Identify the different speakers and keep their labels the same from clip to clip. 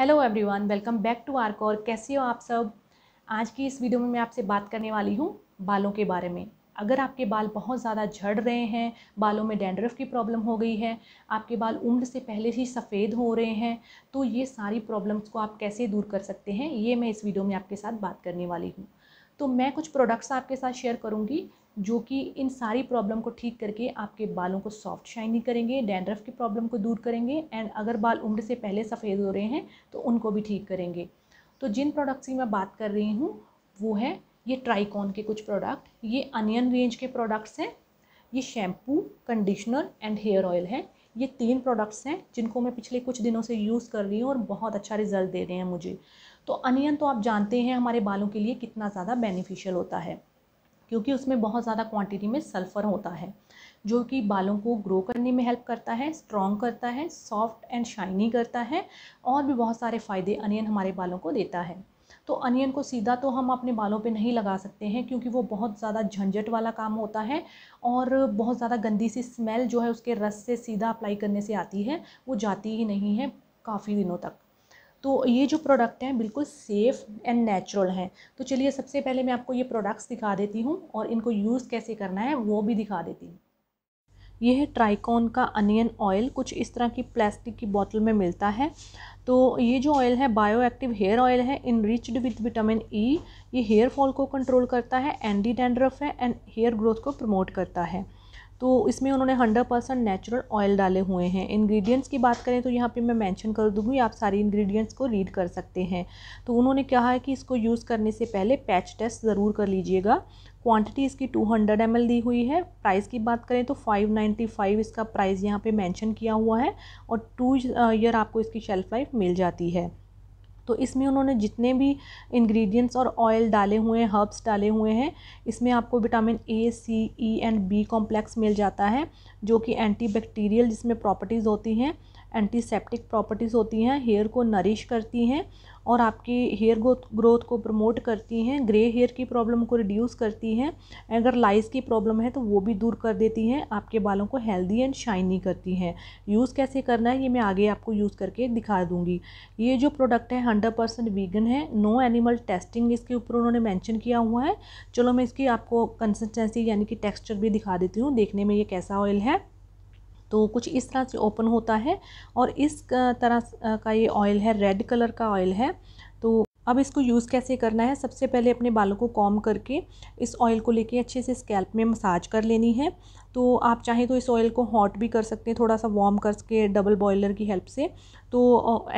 Speaker 1: hello everyone welcome back to our core कैसे हो आप सब आज की इस वीडियो में मैं आपसे बात करने वाली हूँ बालों के बारे में अगर आपके बाल बहुत ज़्यादा झड़ रहे हैं बालों में डेंड्रफ की प्रॉब्लम हो गई है आपके बाल उम्र से पहले ही सफ़ेद हो रहे हैं तो ये सारी प्रॉब्लम्स को आप कैसे दूर कर सकते हैं ये मैं इस वीडियो में आपके साथ बात करने वाली हूँ तो मैं कुछ प्रोडक्ट्स आपके साथ शेयर करूँगी जो कि इन सारी प्रॉब्लम को ठीक करके आपके बालों को सॉफ्ट शाइनी करेंगे डैंड्रफ की प्रॉब्लम को दूर करेंगे एंड अगर बाल उम्र से पहले सफ़ेद हो रहे हैं तो उनको भी ठीक करेंगे तो जिन प्रोडक्ट्स की मैं बात कर रही हूँ वो है ये ट्राइकॉन के कुछ प्रोडक्ट ये अनियन रेंज के प्रोडक्ट्स हैं ये shampoo conditioner and hair oil है ये तीन प्रोडक्ट्स हैं जिनको मैं पिछले कुछ दिनों से यूज़ कर रही हूँ और बहुत अच्छा रिजल्ट दे रहे हैं मुझे तो अनियन तो आप जानते हैं हमारे बालों के लिए कितना ज़्यादा बेनिफिशियल होता है क्योंकि उसमें बहुत ज़्यादा क्वांटिटी में सल्फ़र होता है जो कि बालों को ग्रो करने में हेल्प करता है स्ट्रॉन्ग करता है सॉफ्ट एंड शाइनी करता है और भी बहुत सारे फ़ायदे अनियन हमारे बालों को देता है तो अनियन को सीधा तो हम अपने बालों पे नहीं लगा सकते हैं क्योंकि वो बहुत ज़्यादा झंझट वाला काम होता है और बहुत ज़्यादा गंदी सी स्मेल जो है उसके रस से सीधा अप्लाई करने से आती है वो जाती ही नहीं है काफ़ी दिनों तक तो ये जो प्रोडक्ट हैं बिल्कुल सेफ़ एंड नेचुरल हैं तो चलिए सबसे पहले मैं आपको ये प्रोडक्ट्स दिखा देती हूँ और इनको यूज़ कैसे करना है वो भी दिखा देती हूँ यह है ट्राइकॉन का अनियन ऑयल कुछ इस तरह की प्लास्टिक की बोतल में मिलता है तो ये जो ऑयल है बायो एक्टिव हेयर ऑयल है इनरिच्ड विद विटामिन ई ये हेयर फॉल को कंट्रोल करता है एंटी डैंड्रफ है एंड हेयर ग्रोथ को प्रमोट करता है तो इसमें उन्होंने हंड्रेड परसेंट नेचुरल ऑयल डाले हुए हैं इंग्रेडिएंट्स की बात करें तो यहाँ पे मैं मेंशन कर दूँगी आप सारी इंग्रेडिएंट्स को रीड कर सकते हैं तो उन्होंने कहा है कि इसको यूज़ करने से पहले पैच टेस्ट ज़रूर कर लीजिएगा क्वांटिटी इसकी 200 हंड्रेड एम दी हुई है प्राइस की बात करें तो 595 इसका प्राइस यहाँ पे मेंशन किया हुआ है और टू ईयर आपको इसकी शेल्फ़ लाइफ मिल जाती है तो इसमें उन्होंने जितने भी इंग्रेडिएंट्स और ऑयल डाले हुए हैं हर्ब्स डाले हुए हैं इसमें आपको vitamin A C E and B complex मिल जाता है जो कि एंटीबैक्टीरियल जिसमें प्रॉपर्टीज़ होती हैं एंटीसेप्टिक प्रॉपर्टीज़ होती हैं हेयर को नरिश करती हैं और आपकी हेयर ग्रोथ ग्रोथ को प्रमोट करती हैं ग्रे हेयर की प्रॉब्लम को रिड्यूस करती हैं अगर लाइज की प्रॉब्लम है तो वो भी दूर कर देती हैं आपके बालों को हेल्दी एंड शाइनी करती हैं यूज़ कैसे करना है ये मैं आगे आपको यूज़ करके दिखा दूँगी ये जो प्रोडक्ट है हंड्रेड परसेंट वीगन है नो एनिमल टेस्टिंग इसके ऊपर उन्होंने मैंशन किया हुआ है चलो मैं इसकी आपको कंसिस्टेंसी यानी कि टेक्स्चर भी दिखा देती हूँ देखने में ये कैसा ऑयल है तो कुछ इस तरह से ओपन होता है और इस तरह का ये ऑयल है रेड कलर का ऑयल है तो अब इसको यूज़ कैसे करना है सबसे पहले अपने बालों को कॉम करके इस ऑयल को लेके अच्छे से स्कैल्प में मसाज कर लेनी है तो आप चाहें तो इस ऑयल को हॉट भी कर सकते हैं थोड़ा सा वार्म करके डबल बॉयलर की हेल्प से तो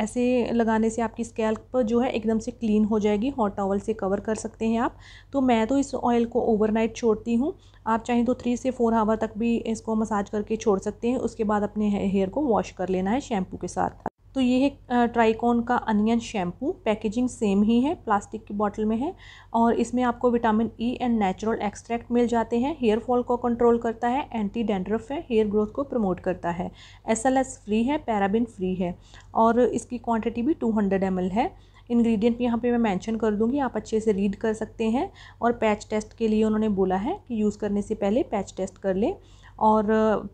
Speaker 1: ऐसे लगाने से आपकी स्कैल्प जो है एकदम से क्लीन हो जाएगी हॉट टॉवल से कवर कर सकते हैं आप तो मैं तो इस ऑयल को ओवरनाइट छोड़ती हूँ आप चाहें तो थ्री से फोर आवर तक भी इसको मसाज करके छोड़ सकते हैं उसके बाद अपने हेयर को वॉश कर लेना है शैम्पू के साथ तो ये है ट्राइकोन का अनियन शैम्पू पैकेजिंग सेम ही है प्लास्टिक की बॉटल में है और इसमें आपको vitamin E and natural extract मिल जाते हैं हेयर फॉल को कंट्रोल करता है एंटी डेंड्रफ है हेयर ग्रोथ को प्रमोट करता है एस एल एस फ्री है पैराबिन फ्री है और इसकी क्वांटिटी भी टू हंड्रेड एम एल है इंग्रेडिएंट यहाँ पे मैं मेंशन कर दूँगी आप अच्छे से रीड कर सकते हैं और पैच टेस्ट के लिए उन्होंने बोला है कि यूज़ करने से पहले पैच टेस्ट कर लें और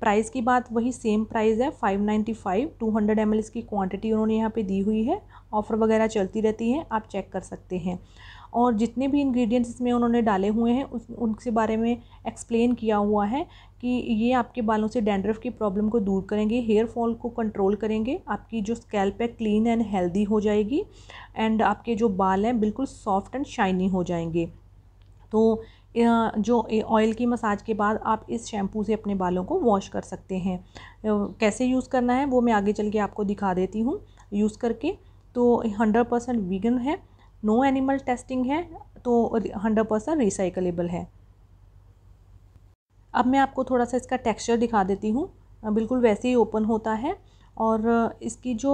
Speaker 1: प्राइस की बात वही सेम प्राइस है five ninety five two hundred M L quantity उन्होंने यहाँ पे दी हुई है ऑफ़र वगैरह चलती रहती है आप चेक कर सकते हैं और जितने भी इंग्रेडिएंट्स इसमें उन्होंने डाले हुए हैं उस उनके बारे में एक्सप्लेन किया हुआ है कि ये आपके बालों से डैंड्रफ की प्रॉब्लम को दूर करेंगे हेयर फॉल को कंट्रोल करेंगे आपकी जो स्कैल्प है क्लीन एंड हेल्दी हो जाएगी एंड आपके जो बाल हैं बिल्कुल सॉफ्ट एंड शाइनी हो जाएंगे तो जो ऑयल की मसाज के बाद आप इस शैम्पू से अपने बालों को वॉश कर सकते हैं कैसे यूज़ करना है वो मैं आगे चल के आपको दिखा देती हूँ यूज़ करके तो हंड्रेड परसेंट वीगन है नो एनिमल टेस्टिंग है तो हंड्रेड परसेंट रिसाइकलेबल है अब मैं आपको थोड़ा सा इसका टेक्सचर दिखा देती हूँ बिल्कुल वैसे ही ओपन होता है और इसकी जो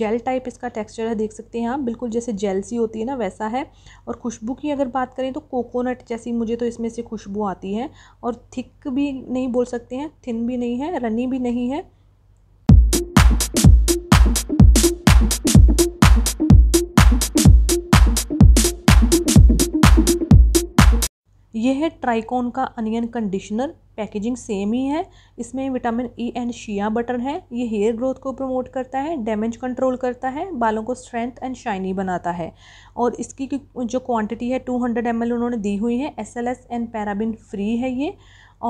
Speaker 1: जेल टाइप इसका टेक्सचर है देख सकते हैं आप बिल्कुल जैसे जेल सी होती है ना वैसा है और खुशबू की अगर बात करें तो कोकोनट जैसी मुझे तो इसमें से खुशबू आती है और थिक भी नहीं बोल सकते हैं थिन भी नहीं है रनी भी नहीं है ये है ट्राइकोन का अनियन कंडीशनर पैकेजिंग सेम ही है इसमें vitamin E and shea butter है ये हेयर ग्रोथ को प्रमोट करता है डैमेज कंट्रोल करता है बालों को स्ट्रेंथ एंड शाइनी बनाता है और इसकी जो क्वांटिटी है 200 हंड्रेड उन्होंने दी हुई है S L S and paraben free है ये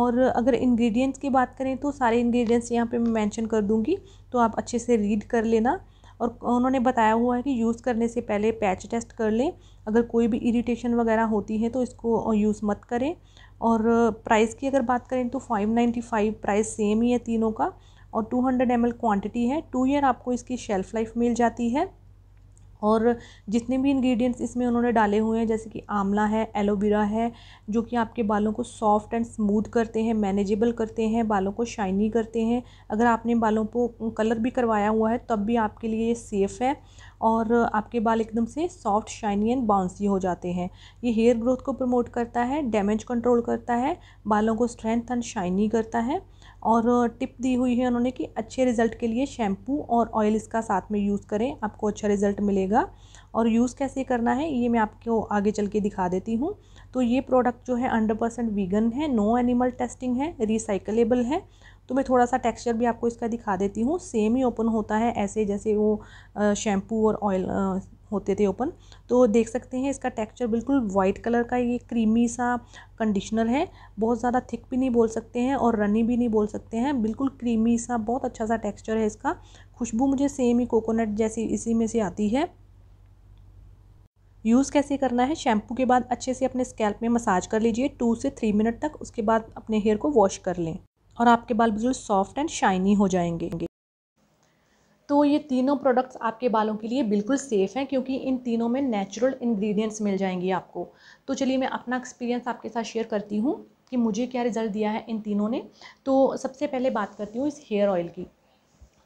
Speaker 1: और अगर इंग्रेडिएंट्स की बात करें तो सारे इंग्रेडिएंट्स यहाँ पे मैं मेंशन कर दूँगी तो आप अच्छे से रीड कर लेना और उन्होंने बताया हुआ है कि यूज़ करने से पहले पैच टेस्ट कर लें अगर कोई भी इरीटेशन वगैरह होती है तो इसको यूज़ मत करें और प्राइस की अगर बात करें तो five ninety five price same ही है तीनों का और टू हंड्रेड एम क्वांटिटी है टू ईयर आपको इसकी शेल्फ़ लाइफ मिल जाती है और जितने भी इंग्रेडिएंट्स इसमें उन्होंने डाले हुए हैं जैसे कि आंवला है एलोवेरा है जो कि आपके बालों को सॉफ्ट एंड स्मूथ करते हैं मैनेजेबल करते हैं बालों को शाइनी करते हैं अगर आपने बालों को कलर भी करवाया हुआ है तब भी आपके लिए ये सेफ़ है और आपके बाल एकदम से सॉफ्ट शाइनी एंड बाउंसी हो जाते हैं ये हेयर ग्रोथ को प्रमोट करता है डैमेज कंट्रोल करता है बालों को स्ट्रेंथ एंड शाइनी करता है और टिप दी हुई है उन्होंने कि अच्छे रिज़ल्ट के लिए शैम्पू और ऑयल इसका साथ में यूज़ करें आपको अच्छा रिज़ल्ट मिलेगा और यूज़ कैसे करना है ये मैं आपको आगे चल के दिखा देती हूँ तो ये प्रोडक्ट जो है हंड्रेड परसेंट वीगन है नो एनिमल टेस्टिंग है रिसाइकलेबल है तो मैं थोड़ा सा टेक्सचर भी आपको इसका दिखा देती हूँ सेम ही ओपन होता है ऐसे जैसे वो शैम्पू और ऑयल होते थे ओपन तो देख सकते हैं इसका टेक्सचर बिल्कुल वाइट कलर का ये क्रीमी सा कंडीशनर है बहुत ज़्यादा थिक भी नहीं बोल सकते हैं और रनी भी नहीं बोल सकते हैं बिल्कुल क्रीमी सा बहुत अच्छा सा टेक्सचर है इसका खुशबू मुझे सेम ही कोकोनट जैसी इसी में से आती है यूज़ कैसे करना है शैम्पू के बाद अच्छे से अपने स्कैल्प में मसाज कर लीजिए टू से थ्री मिनट तक उसके बाद अपने हेयर को वॉश कर लें और आपके बाल बिल्कुल सॉफ्ट एंड शाइनी हो जाएंगे तो ये तीनों प्रोडक्ट्स आपके बालों के लिए बिल्कुल सेफ़ हैं क्योंकि इन तीनों में नेचुरल इंग्रेडिएंट्स मिल जाएंगे आपको तो चलिए मैं अपना एक्सपीरियंस आपके साथ शेयर करती हूँ कि मुझे क्या रिज़ल्ट दिया है इन तीनों ने तो सबसे पहले बात करती हूँ इस हेयर ऑयल की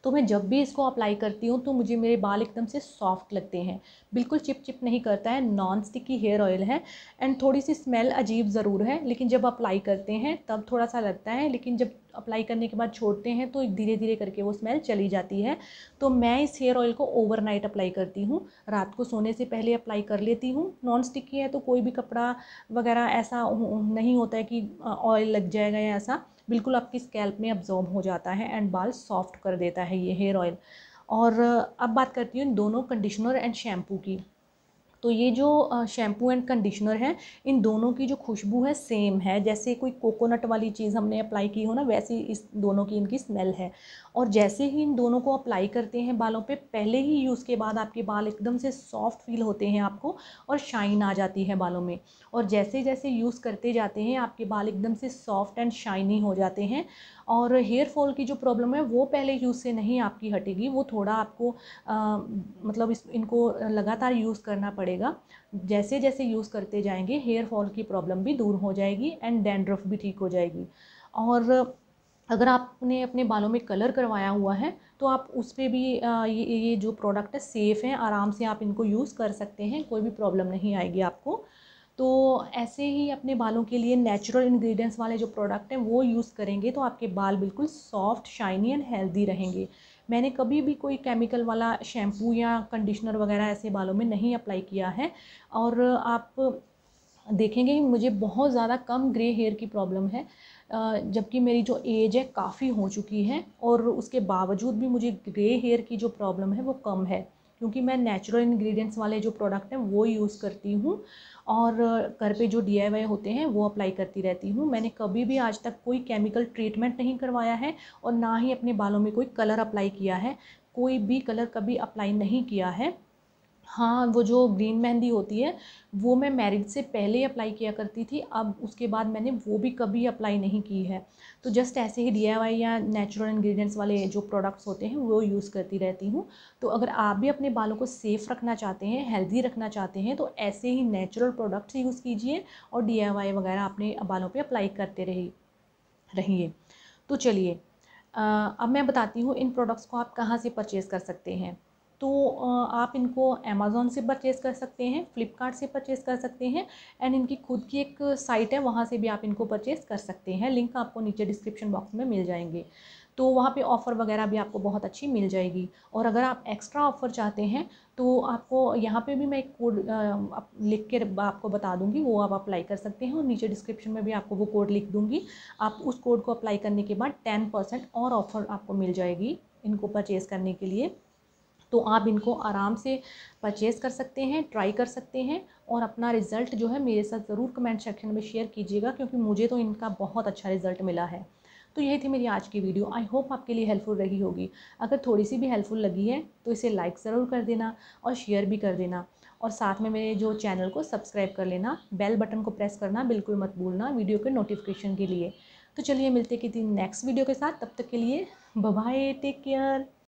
Speaker 1: तो मैं जब भी इसको अप्लाई करती हूँ तो मुझे मेरे बाल एकदम से सॉफ्ट लगते हैं बिल्कुल चिप चिप नहीं करता है नॉन स्टिकी हेयर ऑयल है एंड थोड़ी सी स्मेल अजीब ज़रूर है लेकिन जब अप्लाई करते हैं तब थोड़ा सा लगता है लेकिन जब अप्लाई करने के बाद छोड़ते हैं तो धीरे धीरे करके वो स्मेल चली जाती है तो मैं इस हेयर ऑयल को ओवरनाइट अप्लाई करती हूँ रात को सोने से पहले अप्लाई कर लेती हूँ नॉन स्टिकी है तो कोई भी कपड़ा वगैरह ऐसा नहीं होता है कि ऑयल लग जाएगा या ऐसा बिल्कुल आपकी स्कैल्प में अब्जॉर्ब हो जाता है एंड बाल सॉफ्ट कर देता है ये हेयर ऑयल और अब बात करती हूँ इन दोनों कंडीशनर एंड शैम्पू की तो ये जो शैम्पू एंड कंडीशनर है इन दोनों की जो खुशबू है सेम है जैसे कोई कोकोनट वाली चीज़ हमने अप्लाई की हो ना वैसी इस दोनों की इनकी स्मेल है और जैसे ही इन दोनों को अप्लाई करते हैं बालों पे पहले ही यूज़ के बाद आपके बाल एकदम से सॉफ्ट फील होते हैं आपको और शाइन आ जाती है बालों में और जैसे जैसे यूज़ करते जाते हैं आपके बाल एकदम से सॉफ्ट एंड शाइनी हो जाते हैं और हेयर फॉल की जो प्रॉब्लम है वो पहले यूज़ से नहीं आपकी हटेगी वो थोड़ा आपको आ, मतलब इस इनको लगातार यूज़ करना पड़ेगा जैसे जैसे यूज़ करते जाएंगे हेयर फॉल की प्रॉब्लम भी दूर हो जाएगी एंड डैंड्रफ भी ठीक हो जाएगी और अगर आपने अपने बालों में कलर करवाया हुआ है तो आप उस पर भी ये ये जो प्रोडक्ट है सेफ़ हैं आराम से आप इनको यूज़ कर सकते हैं कोई भी प्रॉब्लम नहीं आएगी आपको तो ऐसे ही अपने बालों के लिए नेचुरल इंग्रेडिएंट्स वाले जो प्रोडक्ट हैं वो यूज़ करेंगे तो आपके बाल बिल्कुल सॉफ्ट शाइनी एंड हेल्दी रहेंगे मैंने कभी भी कोई केमिकल वाला शैम्पू या कंडीशनर वगैरह ऐसे बालों में नहीं अप्लाई किया है और आप देखेंगे कि मुझे बहुत ज़्यादा कम ग्रे हेयर की प्रॉब्लम है जबकि मेरी जो एज है काफ़ी हो चुकी है और उसके बावजूद भी मुझे ग्रे हेयर की जो प्रॉब्लम है वो कम है क्योंकि मैं नेचुरल इंग्रेडिएंट्स वाले जो प्रोडक्ट हैं वो यूज़ करती हूँ और घर पे जो डी होते हैं वो अप्लाई करती रहती हूँ मैंने कभी भी आज तक कोई केमिकल ट्रीटमेंट नहीं करवाया है और ना ही अपने बालों में कोई कलर अप्लाई किया है कोई भी कलर कभी अप्लाई नहीं किया है हाँ वो जो ग्रीन मेहंदी होती है वो मैं मैरिज से पहले अप्लाई किया करती थी अब उसके बाद मैंने वो भी कभी अप्लाई नहीं की है तो जस्ट ऐसे ही डी या नेचुरल इंग्रेडिएंट्स वाले जो प्रोडक्ट्स होते हैं वो यूज़ करती रहती हूँ तो अगर आप भी अपने बालों को सेफ़ रखना चाहते हैं हेल्दी रखना चाहते हैं तो ऐसे ही नेचुरल प्रोडक्ट्स यूज़ कीजिए और डी वगैरह अपने बालों पर अप्लाई करते रहिए रहिए तो चलिए अब मैं बताती हूँ इन प्रोडक्ट्स को आप कहाँ से परचेज़ कर सकते हैं तो आप इनको अमेज़ोन से परचेज़ कर सकते हैं फ़्लिपकार्ट से परचेज़ कर सकते हैं एंड इनकी खुद की एक साइट है वहाँ से भी आप इनको परचेज़ कर सकते हैं लिंक आपको नीचे डिस्क्रिप्शन बॉक्स में मिल जाएंगे तो वहाँ पे ऑफ़र वगैरह भी आपको बहुत अच्छी मिल जाएगी और अगर आप एक्स्ट्रा ऑफ़र चाहते हैं तो आपको यहाँ पे भी मैं एक कोड लिख के आपको बता दूँगी वो आप अप्लाई कर सकते हैं और नीचे डिस्क्रिप्शन में भी आपको वो कोड लिख दूँगी आप उस कोड को अप्लाई करने के बाद टेन परसेंट और ऑफ़र आपको मिल जाएगी इनको परचेज़ करने के लिए तो आप इनको आराम से परचेज़ कर सकते हैं ट्राई कर सकते हैं और अपना रिज़ल्ट जो है मेरे साथ ज़रूर कमेंट सेक्शन में शेयर कीजिएगा क्योंकि मुझे तो इनका बहुत अच्छा रिज़ल्ट मिला है तो यही थी मेरी आज की वीडियो आई होप आपके लिए हेल्पफुल रही होगी अगर थोड़ी सी भी हेल्पफुल लगी है तो इसे लाइक ज़रूर कर देना और शेयर भी कर देना और साथ में मेरे जो चैनल को सब्सक्राइब कर लेना बेल बटन को प्रेस करना बिल्कुल मत भूलना वीडियो के नोटिफिकेशन के लिए तो चलिए मिलते कि नेक्स्ट वीडियो के साथ तब तक के लिए बाय टेक केयर